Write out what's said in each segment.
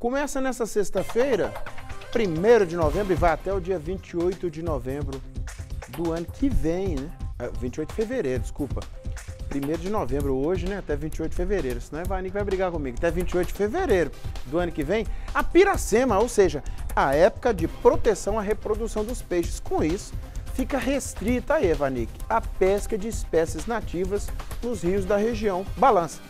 Começa nessa sexta-feira, 1 de novembro, e vai até o dia 28 de novembro do ano que vem, né? 28 é, de fevereiro, desculpa. 1 de novembro, hoje, né? Até 28 de fevereiro. Senão é a vai brigar comigo. Até 28 de fevereiro do ano que vem, a piracema, ou seja, a época de proteção à reprodução dos peixes. Com isso, fica restrita aí, Evanique, a pesca de espécies nativas nos rios da região. Balança.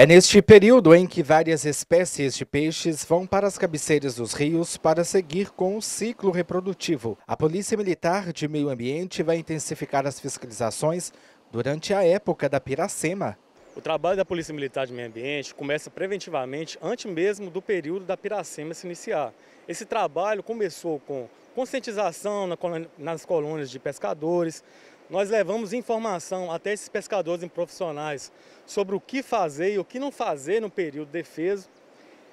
É neste período em que várias espécies de peixes vão para as cabeceiras dos rios para seguir com o ciclo reprodutivo. A Polícia Militar de Meio Ambiente vai intensificar as fiscalizações durante a época da piracema. O trabalho da Polícia Militar de Meio Ambiente começa preventivamente antes mesmo do período da piracema se iniciar. Esse trabalho começou com conscientização nas colônias de pescadores, nós levamos informação até esses pescadores e profissionais sobre o que fazer e o que não fazer no período defeso.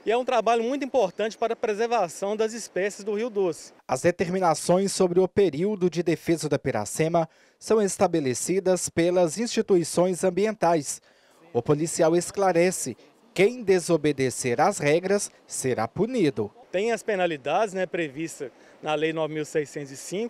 E é um trabalho muito importante para a preservação das espécies do Rio Doce. As determinações sobre o período de defesa da piracema são estabelecidas pelas instituições ambientais. O policial esclarece quem desobedecer às regras será punido. Tem as penalidades né, previstas na Lei 9.605,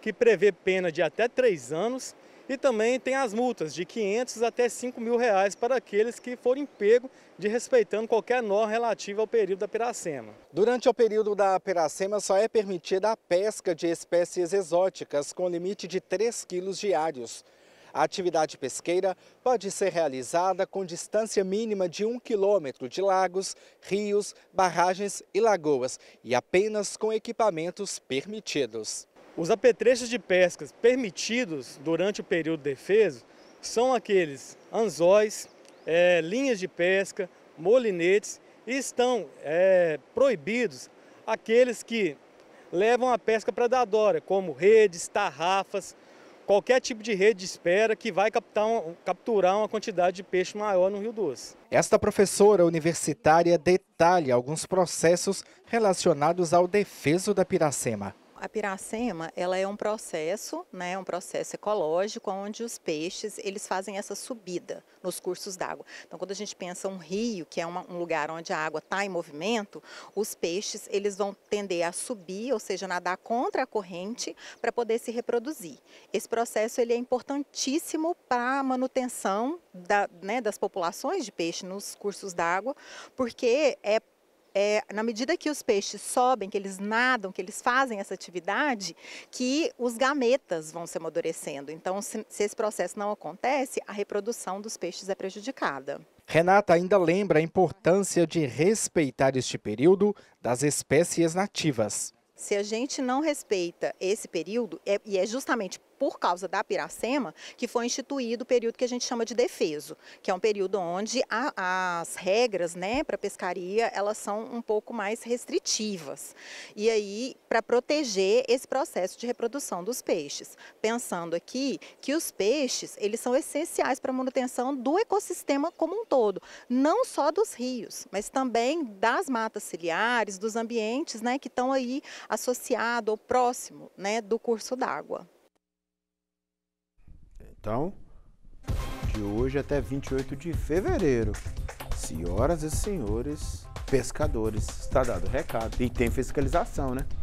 que prevê pena de até três anos e também tem as multas de 500 até 5 mil reais para aqueles que forem pego de respeitando qualquer norma relativa ao período da piracema. Durante o período da piracema só é permitida a pesca de espécies exóticas com limite de 3 quilos diários. A atividade pesqueira pode ser realizada com distância mínima de um quilômetro de lagos, rios, barragens e lagoas e apenas com equipamentos permitidos. Os apetrechos de pesca permitidos durante o período defeso são aqueles anzóis, é, linhas de pesca, molinetes e estão é, proibidos aqueles que levam a pesca predadora, como redes, tarrafas, qualquer tipo de rede de espera que vai um, capturar uma quantidade de peixe maior no Rio Doce. Esta professora universitária detalha alguns processos relacionados ao defeso da piracema a piracema, ela é um processo, né, um processo ecológico onde os peixes, eles fazem essa subida nos cursos d'água. Então, quando a gente pensa um rio, que é uma, um lugar onde a água está em movimento, os peixes, eles vão tender a subir, ou seja, nadar contra a corrente para poder se reproduzir. Esse processo, ele é importantíssimo para a manutenção da, né, das populações de peixe nos cursos d'água, porque é é, na medida que os peixes sobem, que eles nadam, que eles fazem essa atividade, que os gametas vão se amadurecendo. Então, se, se esse processo não acontece, a reprodução dos peixes é prejudicada. Renata ainda lembra a importância de respeitar este período das espécies nativas. Se a gente não respeita esse período, é, e é justamente por causa da Piracema que foi instituído o período que a gente chama de defeso, que é um período onde a, as regras né, para pescaria elas são um pouco mais restritivas. E aí, para proteger esse processo de reprodução dos peixes. Pensando aqui que os peixes eles são essenciais para a manutenção do ecossistema como um todo, não só dos rios, mas também das matas ciliares, dos ambientes né, que estão aí associado ou próximo né, do curso d'água. Então, de hoje até 28 de fevereiro, senhoras e senhores pescadores, está dado o recado. E tem fiscalização, né?